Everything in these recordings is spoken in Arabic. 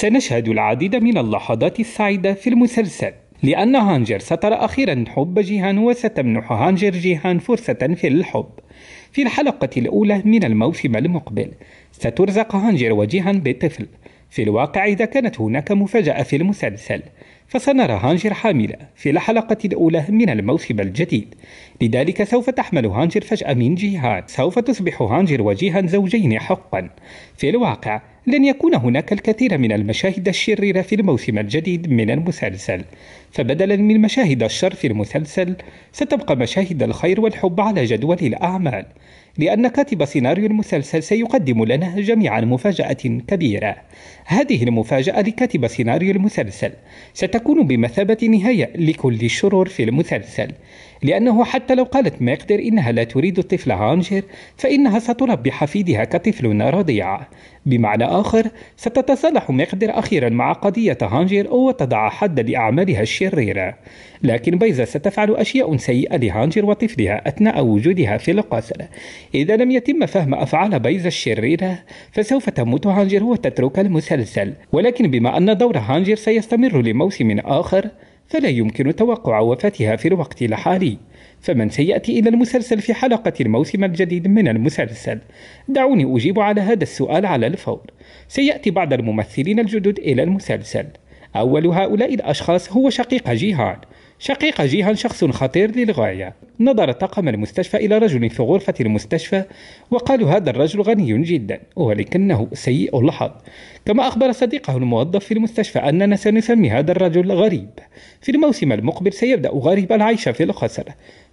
سنشهد العديد من اللحظات السعيدة في المسلسل لأن هانجر سترى أخيرا حب جيهان وستمنح هانجر جيهان فرصة في الحب في الحلقة الأولى من الموسم المقبل سترزق هانجر وجيهان بطفل في الواقع إذا كانت هناك مفاجأة في المسلسل فسنرى هانجر حاملة في الحلقة الأولى من الموسم الجديد لذلك سوف تحمل هانجر فجأة من جيهان سوف تصبح هانجر وجيهان زوجين حقا في الواقع لن يكون هناك الكثير من المشاهد الشريرة في الموسم الجديد من المسلسل، فبدلا من مشاهد الشر في المسلسل، ستبقى مشاهد الخير والحب على جدول الأعمال، لأن كاتب سيناريو المسلسل سيقدم لنا جميعا مفاجأة كبيرة هذه المفاجأة لكاتب سيناريو المسلسل ستكون بمثابة نهاية لكل الشرور في المسلسل لأنه حتى لو قالت ماقدر إنها لا تريد الطفل هانجر فإنها ستربي حفيدها كطفل رضيع بمعنى آخر ستتصالح مقدر أخيرا مع قضية هانجر وتضع حدا لأعمالها الشريرة لكن بيزا ستفعل أشياء سيئة لهانجر وطفلها أثناء وجودها في القصر إذا لم يتم فهم أفعال بيز الشريرة فسوف تموت هانجر وتترك المسلسل ولكن بما أن دور هانجر سيستمر لموسم آخر فلا يمكن توقع وفاتها في الوقت الحالي فمن سيأتي إلى المسلسل في حلقة الموسم الجديد من المسلسل؟ دعوني أجيب على هذا السؤال على الفور سيأتي بعض الممثلين الجدد إلى المسلسل أول هؤلاء الأشخاص هو شقيق جيهان شقيق جيهان شخص خطير للغاية نظر طاقم المستشفى إلى رجل في غرفة المستشفى وقالوا هذا الرجل غني جدا ولكنه سيء اللحظ كما أخبر صديقه الموظف في المستشفى أننا سنسمي هذا الرجل غريب في الموسم المقبل سيبدأ غريب العيش في الخسر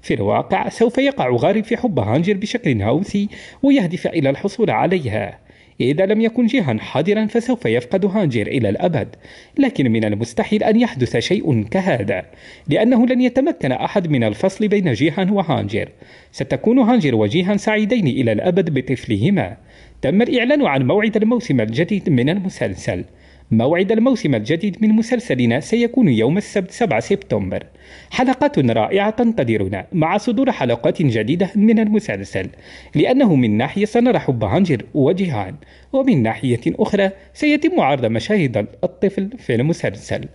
في الواقع سوف يقع غريب في حب هانجل بشكل هوسي ويهدف إلى الحصول عليها إذا لم يكن جيهان حاضرا فسوف يفقد هانجر إلى الأبد لكن من المستحيل أن يحدث شيء كهذا لأنه لن يتمكن أحد من الفصل بين جيهان وهانجر ستكون هانجر وجيهان سعيدين إلى الأبد بطفلهما تم الإعلان عن موعد الموسم الجديد من المسلسل موعد الموسم الجديد من مسلسلنا سيكون يوم السبت 7 سبتمبر حلقات رائعة تنتظرنا مع صدور حلقات جديدة من المسلسل لأنه من ناحية سنرى حب هانجر وجيهان ومن ناحية أخرى سيتم عرض مشاهد الطفل في المسلسل